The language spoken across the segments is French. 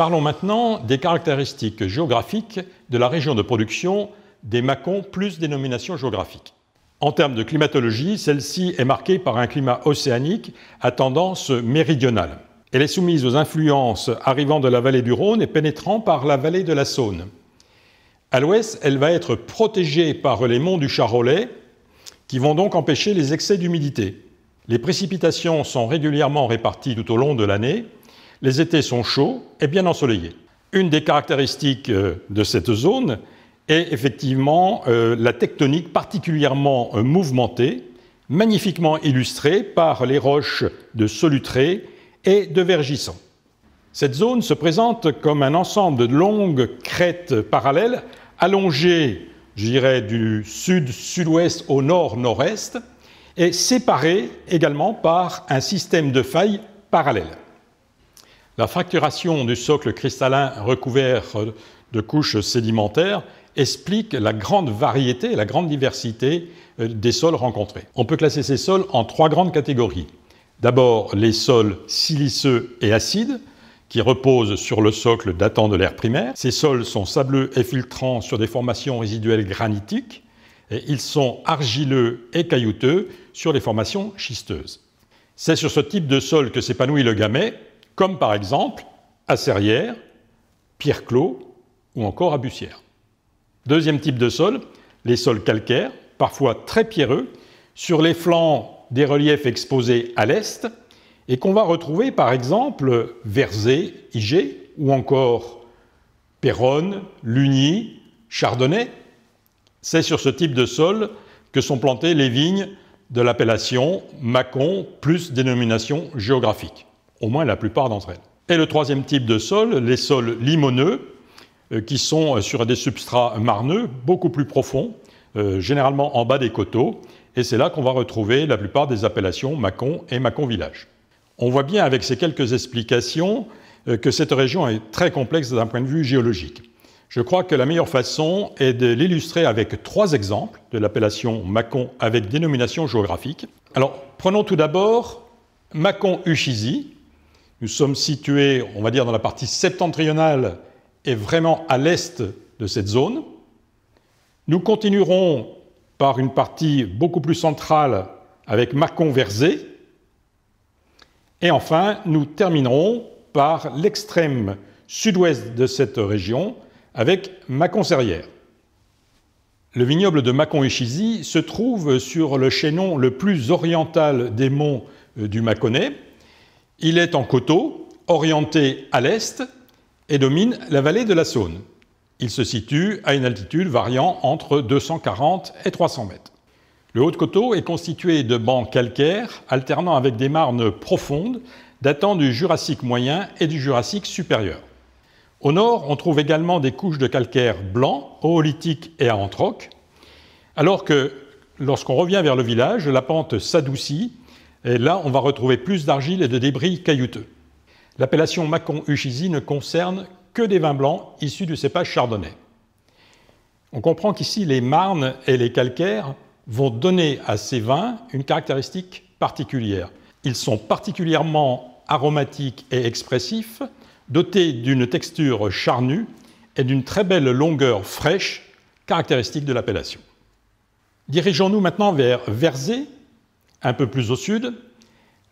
Parlons maintenant des caractéristiques géographiques de la région de production des macons plus dénomination géographique. En termes de climatologie, celle-ci est marquée par un climat océanique à tendance méridionale. Elle est soumise aux influences arrivant de la vallée du Rhône et pénétrant par la vallée de la Saône. À l'ouest, elle va être protégée par les monts du Charolais, qui vont donc empêcher les excès d'humidité. Les précipitations sont régulièrement réparties tout au long de l'année, les étés sont chauds et bien ensoleillés. Une des caractéristiques euh, de cette zone est effectivement euh, la tectonique particulièrement euh, mouvementée, magnifiquement illustrée par les roches de Solutré et de Vergisson. Cette zone se présente comme un ensemble de longues crêtes parallèles allongées, je dirais, du sud-sud-ouest au nord-nord-est et séparées également par un système de failles parallèles. La fracturation du socle cristallin recouvert de couches sédimentaires explique la grande variété, la grande diversité euh, des sols rencontrés. On peut classer ces sols en trois grandes catégories. D'abord, les sols siliceux et acides, qui reposent sur le socle datant de l'ère primaire. Ces sols sont sableux et filtrants sur des formations résiduelles granitiques, ils sont argileux et caillouteux sur les formations schisteuses. C'est sur ce type de sol que s'épanouit le gamet, comme par exemple à Serrières, Pierre Clos ou encore à Bussière. Deuxième type de sol, les sols calcaires, parfois très pierreux, sur les flancs des reliefs exposés à l'est et qu'on va retrouver par exemple Verzé, Igé ou encore Péronne, Lugny, Chardonnay. C'est sur ce type de sol que sont plantées les vignes de l'appellation Mâcon plus dénomination géographique au moins la plupart d'entre elles. Et le troisième type de sol, les sols limoneux, euh, qui sont euh, sur des substrats marneux, beaucoup plus profonds, euh, généralement en bas des coteaux, et c'est là qu'on va retrouver la plupart des appellations Macon et Macon Village. On voit bien avec ces quelques explications que cette région est très complexe d'un point de vue géologique. Je crois que la meilleure façon est de l'illustrer avec trois exemples de l'appellation Macon avec dénomination géographique. Alors, prenons tout d'abord macon uchizi nous sommes situés, on va dire, dans la partie septentrionale et vraiment à l'est de cette zone. Nous continuerons par une partie beaucoup plus centrale avec macon verzé Et enfin, nous terminerons par l'extrême sud-ouest de cette région avec macon serrières Le vignoble de Macon-et-Chizy se trouve sur le chaînon le plus oriental des monts euh, du Mâconnais, il est en coteau, orienté à l'est, et domine la vallée de la Saône. Il se situe à une altitude variant entre 240 et 300 mètres. Le haut de coteau est constitué de bancs calcaires alternant avec des marnes profondes datant du Jurassique moyen et du Jurassique supérieur. Au nord, on trouve également des couches de calcaire blanc, oolithique et à anthroque, alors que lorsqu'on revient vers le village, la pente s'adoucit et là, on va retrouver plus d'argile et de débris caillouteux. L'appellation Macon uchizi ne concerne que des vins blancs issus du cépage chardonnay. On comprend qu'ici, les marnes et les calcaires vont donner à ces vins une caractéristique particulière. Ils sont particulièrement aromatiques et expressifs, dotés d'une texture charnue et d'une très belle longueur fraîche, caractéristique de l'appellation. Dirigeons-nous maintenant vers Verzé, un peu plus au sud,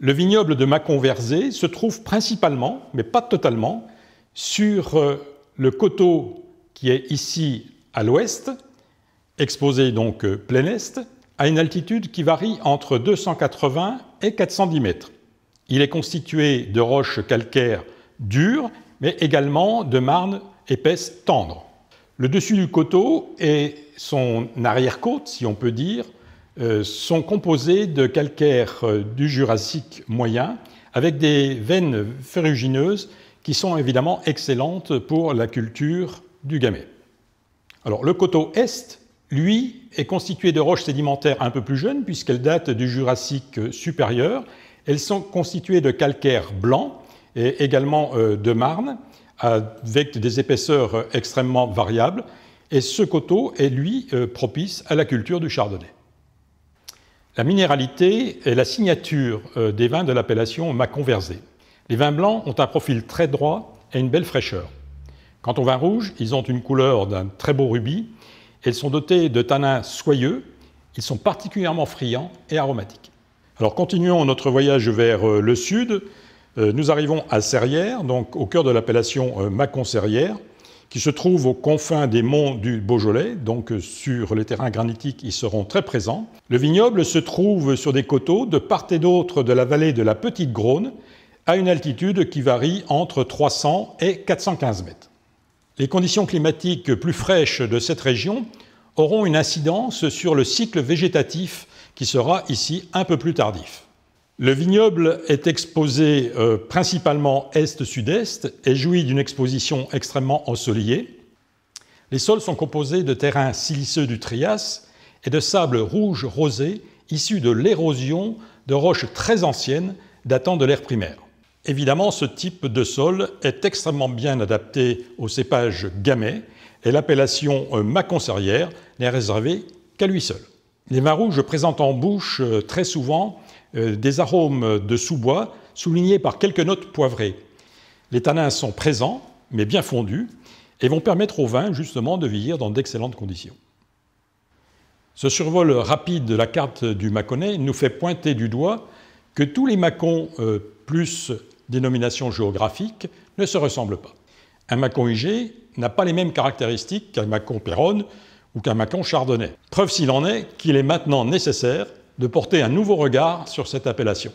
le vignoble de Mâcon-Verzé se trouve principalement, mais pas totalement, sur euh, le coteau qui est ici à l'ouest, exposé donc euh, plein est, à une altitude qui varie entre 280 et 410 mètres. Il est constitué de roches calcaires dures, mais également de marnes épaisses tendres. Le dessus du coteau et son arrière-côte, si on peut dire, euh, sont composés de calcaire euh, du Jurassique moyen avec des veines ferrugineuses qui sont évidemment excellentes pour la culture du gamay. Alors le coteau est, lui, est constitué de roches sédimentaires un peu plus jeunes puisqu'elles datent du Jurassique supérieur. Elles sont constituées de calcaires blanc et également euh, de marne avec des épaisseurs extrêmement variables. Et ce coteau est, lui, propice à la culture du chardonnay. La minéralité est la signature euh, des vins de l'appellation Macon Versé. Les vins blancs ont un profil très droit et une belle fraîcheur. Quant aux vins rouges, ils ont une couleur d'un très beau rubis. Ils sont dotés de tanins soyeux. Ils sont particulièrement friands et aromatiques. Alors continuons notre voyage vers euh, le sud. Euh, nous arrivons à Serrières, donc au cœur de l'appellation Macon serrières qui se trouve aux confins des monts du Beaujolais, donc euh, sur les terrains granitiques, ils seront très présents. Le vignoble se trouve sur des coteaux de part et d'autre de la vallée de la Petite Grône, à une altitude qui varie entre 300 et 415 mètres. Les conditions climatiques plus fraîches de cette région auront une incidence sur le cycle végétatif qui sera ici un peu plus tardif. Le vignoble est exposé euh, principalement est-sud-est et jouit d'une exposition extrêmement ensoleillée. Les sols sont composés de terrains siliceux du Trias et de sable rouge rosé issus de l'érosion de roches très anciennes datant de l'ère primaire. Évidemment, ce type de sol est extrêmement bien adapté au cépage gamay et l'appellation euh, Maconserrière n'est réservée qu'à lui seul. Les vins rouges présentent en bouche euh, très souvent euh, des arômes de sous-bois soulignés par quelques notes poivrées. Les tanins sont présents, mais bien fondus, et vont permettre au vin justement de vieillir dans d'excellentes conditions. Ce survol rapide de la carte du Mâconnais nous fait pointer du doigt que tous les Macons euh, plus dénomination géographiques ne se ressemblent pas. Un Macon IG n'a pas les mêmes caractéristiques qu'un Macon Péronne ou qu'un Macon Chardonnay. Preuve s'il en est qu'il est maintenant nécessaire de porter un nouveau regard sur cette appellation.